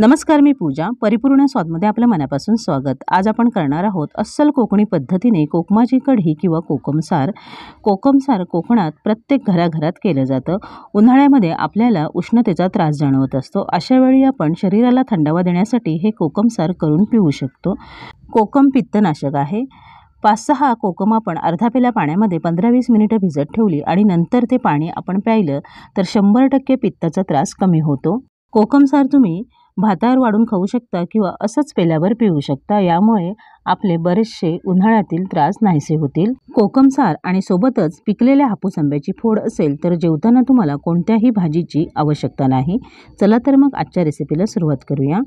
नमस्कार मी पूजा परिपूर्ण स्वादमध्ये आपल्या मनापासून स्वागत आज आपण करणार आहोत अस्सल कोकणी पद्धतीने कोकमाची कढी किंवा कोकमसार कोकमसार कोकणात प्रत्येक घराघरात केलं जातं उन्हाळ्यामध्ये आपल्याला उष्णतेचा त्रास जाणवत असतो अशावेळी आपण शरीराला थंडावा देण्यासाठी हे कोकमसार करून पिऊ शकतो कोकम पित्तनाशक आहे पाच सहा कोकम आपण अर्धा पेला पाण्यामध्ये पंधरा वीस मिनिटं भिजत ठेवली आणि नंतर ते पाणी आपण प्यायलं तर शंभर टक्के पित्ताचा त्रास कमी होतो कोकमसार तुम्ही भातावर वाढून खाऊ शकता किंवा असंच पेल्यावर पिऊ शकता यामुळे आपले बरेचसे उन्हाळ्यातील त्रास नाहीसे होतील कोकमसार आणि सोबतच पिकलेल्या हापूस आंब्याची फोड असेल तर जेवताना तुम्हाला कोणत्याही भाजीची आवश्यकता नाही चला तर मग आजच्या रेसिपीला सुरुवात करूया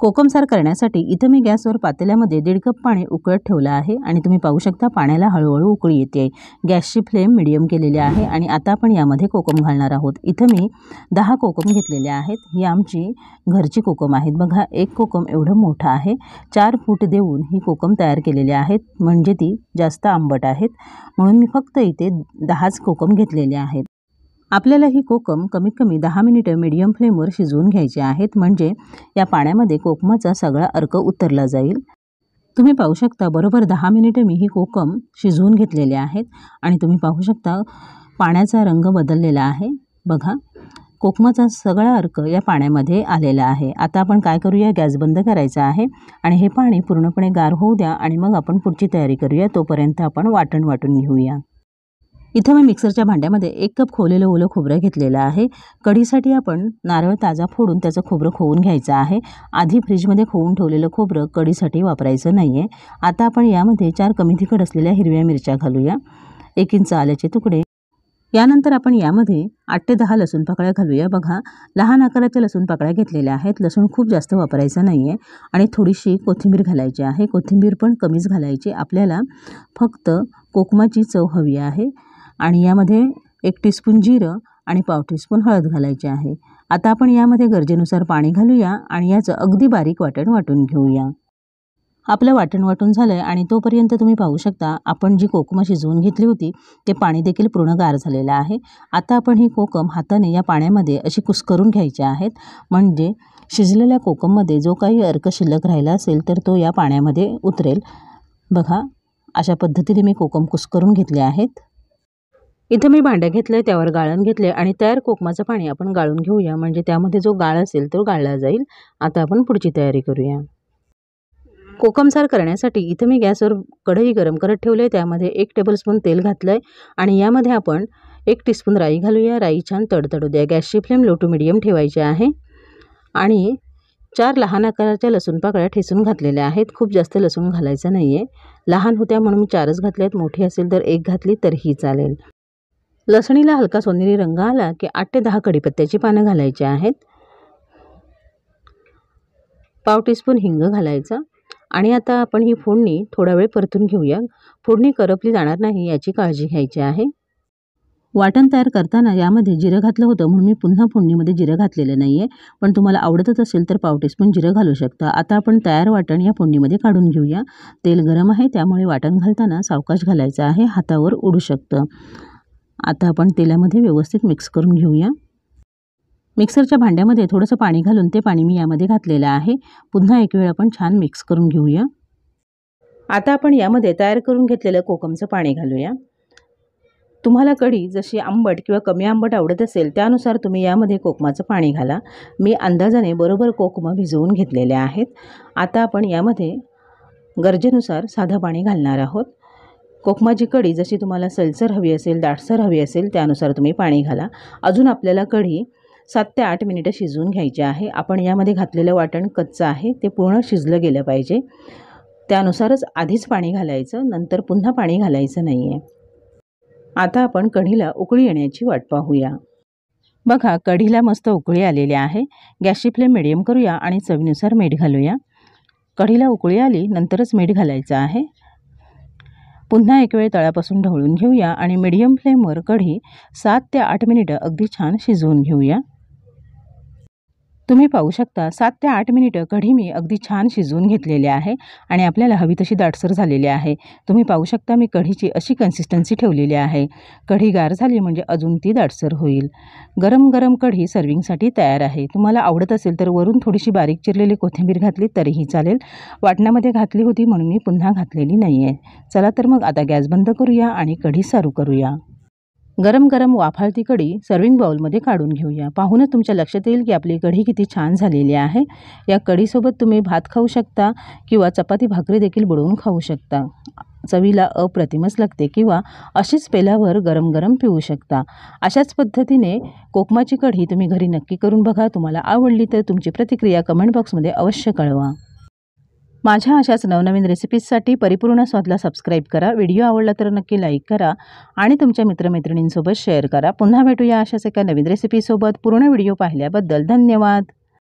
कोकमसार करण्यासाठी इथं मी गॅसवर पातेल्यामध्ये दीड कप पाणी उकळत ठेवलं आहे आणि तुम्ही पाहू शकता पाण्याला हळूहळू उकळी येते गॅसची फ्लेम मिडियम केलेली आहे आणि आता आपण यामध्ये कोकम घालणार आहोत इथं मी दहा कोकम घेतलेले आहेत ही आमची घरची कोकम आहेत बघा एक कोकम एवढं मोठं आहे चार फूट देऊन ही कोकम तयार केलेली आहेत म्हणजे ती जास्त आंबट आहेत म्हणून मी फक्त इथे दहाच कोकम घेतलेले आहेत आपल्याला ही कोकम कमीत कमी दहा मिनिटं मीडियम फ्लेमवर शिजवून घ्यायची आहेत म्हणजे या पाण्यामध्ये कोकमाचा सगळा अर्क उतरला जाईल तुम्ही पाहू शकता बरोबर दहा मिनिटं मी ही कोकम शिजवून घेतलेले आहेत आणि तुम्ही पाहू शकता पाण्याचा रंग बदललेला आहे बघा कोकमाचा सगळा अर्क या पाण्यामध्ये आलेला आहे आता आपण काय करूया गॅस बंद करायचा आहे आणि हे पाणी पूर्णपणे गार होऊ द्या आणि मग आपण पुढची तयारी करूया तोपर्यंत आपण वाटण वाटून घेऊया इथं मी मिक्सरच्या भांड्यामध्ये एक कप खोवलेलं ओलं खोबरं घेतलेलं आहे कढीसाठी आपण नारळ ताजा फोडून त्याचं खोबरं खोवून घ्यायचं आहे आधी फ्रीजमध्ये खोवून ठेवलेलं खोबरं कढीसाठी वापरायचं नाही आहे आता आपण यामध्ये चार कमी तिखट असलेल्या हिरव्या मिरच्या घालूया एक इंच आल्याचे तुकडे यानंतर आपण यामध्ये आठ ते दहा लसूण पाकळ्या घालूया बघा लहान आकाराच्या लसूण पाकळ्या घेतलेल्या आहेत लसूण खूप जास्त वापरायचं नाही आहे आणि थोडीशी कोथिंबीर घालायची आहे कोथिंबीर पण कमीच घालायची आपल्याला फक्त कोकमाची चव हवी आहे आणि यामध्ये एक टीस्पून जिरं आणि पाव टीस्पून हळद घालायची आहे आता आपण यामध्ये गरजेनुसार पाणी घालूया आणि याचं अगदी बारीक वाटण वाटून घेऊया आपलं वाटण वाटून झालं आहे आणि तोपर्यंत तुम्ही पाहू शकता आपण जी कोकम शिजवून घेतली होती ते पाणी देखील पूर्ण गार झालेलं आहे आता आपण ही कोकम हाताने या पाण्यामध्ये अशी कुसकरून घ्यायची आहेत म्हणजे शिजलेल्या कोकममध्ये जो काही अर्क शिल्लक राहिला असेल तर तो या पाण्यामध्ये उतरेल बघा अशा पद्धतीने मी कोकम कुसकरून घेतले आहेत इथं मी भांडं घेतलं त्यावर गाळण घेतले आणि तयार कोकमाचं पाणी आपण गाळून घेऊया म्हणजे त्यामध्ये जो गाळ असेल तो गाळला जाईल आता आपण पुढची तयारी करूया कोकमसार करण्यासाठी इथं मी गॅसवर कढई गरम करत ठेवले त्यामध्ये एक टेबलस्पून तेल घातलं आहे आणि यामध्ये आपण एक टीस्पून राई घालूया राई छान तडतडू द्या गॅसची फ्लेम लो टू मिडियम ठेवायची आहे आणि चार लहान आकाराच्या लसूण पाकळ्या ठेसून घातलेल्या आहेत खूप जास्त लसूण घालायचं नाही आहे लहान होत्या म्हणून चारच घातल्यात मोठी असेल तर एक घातली तरीही चालेल लसणीला हलका सोनेरी रंग आला की आठ ते दहा कढीपत्त्याची पानं घालायची आहेत पाव टीस्पून हिंग घालायचा आणि आता आपण ही फोडणी थोडा वेळ परतून घेऊया फोडणी करपली जाणार नाही याची काळजी घ्यायची आहे वाटण तयार करताना यामध्ये जिरं घातलं होतं म्हणून मी पुन्हा फोडणीमध्ये जिरं घातलेलं नाही आहे पण तुम्हाला आवडतच असेल तर पाव टीस्पून जिरं घालू शकता आता आपण तयार वाटण या फोडणीमध्ये काढून घेऊया तेल गरम आहे त्यामुळे वाटण घालताना सावकाश घालायचं आहे हातावर उडू शकतं आता आपण तेलामध्ये व्यवस्थित मिक्स करून घेऊया मिक्सरच्या भांड्यामध्ये थोडंसं पाणी घालून ते पाणी मी यामध्ये घातलेलं आहे पुन्हा एक वेळ आपण छान मिक्स करून घेऊया आता आपण यामध्ये तयार करून घेतलेलं कोकमचं पाणी घालूया तुम्हाला कढी जशी आंबट किंवा कमी आंबट आवडत असेल त्यानुसार तुम्ही यामध्ये कोकमाचं पाणी घाला मी अंदाजाने बरोबर कोकम भिजवून घेतलेले आहेत आता आपण यामध्ये गरजेनुसार साधं पाणी घालणार आहोत कोकमाची कढी जशी तुम्हाला सलसर हवी असेल दाटसर हवी असेल त्यानुसार तुम्ही पाणी घाला अजून आपल्याला कढी सात ते आठ मिनिटं शिजवून घ्यायची आहे आपण यामध्ये घातलेलं वाटण कच्चं आहे ते पूर्ण शिजलं गेलं पाहिजे त्यानुसारच आधीच पाणी घालायचं नंतर पुन्हा पाणी घालायचं नाही आहे आता आपण कढीला उकळी येण्याची वाट पाहूया बघा कढीला मस्त उकळी आलेली आहे गॅसची फ्लेम मिडियम करूया आणि चवीनुसार मीठ घालूया कढीला उकळी आली नंतरच मीठ घालायचं आहे पुन्हा एक वेळ तळ्यापासून ढवळून घेऊया आणि मिडियम फ्लेमवर कढी सात ते आठ मिनिटं अगदी छान शिजवून घेऊया तुम्ही पाहू शकता सात ते आठ मिनिटं कढी मी अगदी छान शिजवून घेतलेली आहे आणि आपल्याला हवी तशी दाटसर झालेली आहे तुम्ही पाहू शकता मी कढीची अशी कन्सिस्टन्सी ठेवलेली आहे कढी गार झाली म्हणजे अजून ती दाटसर होईल गरम गरम कढी सर्विंगसाठी तयार आहे तुम्हाला आवडत असेल तर वरून थोडीशी बारीक चिरलेली कोथिंबीर घातली तरीही चालेल वाटण्यामध्ये घातली होती म्हणून मी पुन्हा घातलेली नाही आहे चला तर मग आता गॅस बंद करूया आणि कढी सारू करूया गरम गरम वाफाळती कढी सर्विंग बाऊलमध्ये काढून घेऊया पाहूनच तुमच्या लक्षात येईल की आपली कढी किती छान झालेली आहे या कढीसोबत तुम्ही भात खाऊ शकता किंवा चपाती भाकरी देखील बुडवून खाऊ शकता चवीला अप्रतिमच लागते किंवा अशीच पेल्यावर गरम गरम पिऊ शकता अशाच पद्धतीने कोकमाची कढी तुम्ही घरी नक्की करून बघा तुम्हाला आवडली तर तुमची प्रतिक्रिया कमेंट बॉक्समध्ये अवश्य कळवा माझ्या अशाच नवनवीन रेसिपीजसाठी परिपूर्ण स्वादला सबस्क्राईब करा व्हिडिओ आवडला तर नक्की लाईक करा आणि तुमच्या मित्रमैत्रिणींसोबत शेअर करा पुन्हा भेटूया अशाच एका नवीन रेसिपीसोबत पूर्ण व्हिडिओ पाहिल्याबद्दल धन्यवाद